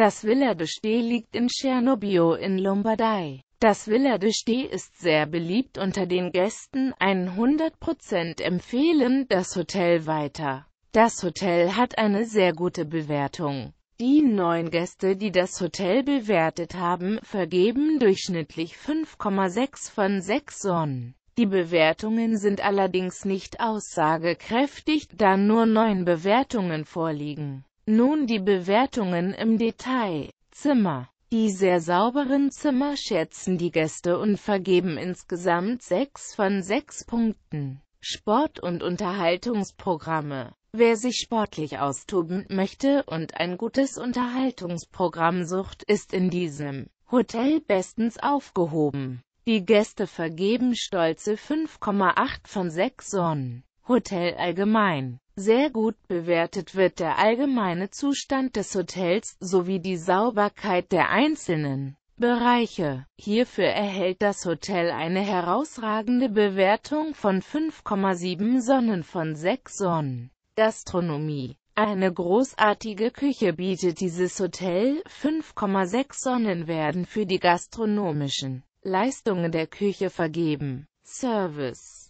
Das Villa de Stee liegt in Cernobbio in Lombardei. Das Villa de Stee ist sehr beliebt unter den Gästen, 100% empfehlen das Hotel weiter. Das Hotel hat eine sehr gute Bewertung. Die neun Gäste, die das Hotel bewertet haben, vergeben durchschnittlich 5,6 von 6 Sonnen. Die Bewertungen sind allerdings nicht aussagekräftig, da nur neun Bewertungen vorliegen. Nun die Bewertungen im Detail. Zimmer. Die sehr sauberen Zimmer schätzen die Gäste und vergeben insgesamt 6 von 6 Punkten. Sport- und Unterhaltungsprogramme. Wer sich sportlich austoben möchte und ein gutes Unterhaltungsprogramm sucht, ist in diesem Hotel bestens aufgehoben. Die Gäste vergeben stolze 5,8 von 6 Sonnen. Hotel allgemein. Sehr gut bewertet wird der allgemeine Zustand des Hotels sowie die Sauberkeit der einzelnen Bereiche. Hierfür erhält das Hotel eine herausragende Bewertung von 5,7 Sonnen von 6 Sonnen. Gastronomie eine großartige Küche bietet dieses Hotel, 5,6 Sonnen werden für die gastronomischen Leistungen der Küche vergeben. Service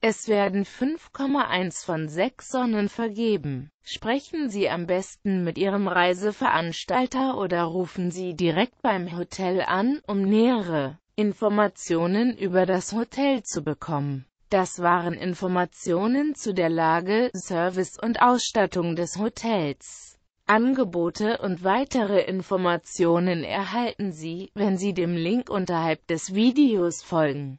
Es werden 5,1 von 6 Sonnen vergeben. Sprechen Sie am besten mit Ihrem Reiseveranstalter oder rufen Sie direkt beim Hotel an, um nähere Informationen über das Hotel zu bekommen. Das waren Informationen zu der Lage, Service und Ausstattung des Hotels. Angebote und weitere Informationen erhalten Sie, wenn Sie dem Link unterhalb des Videos folgen.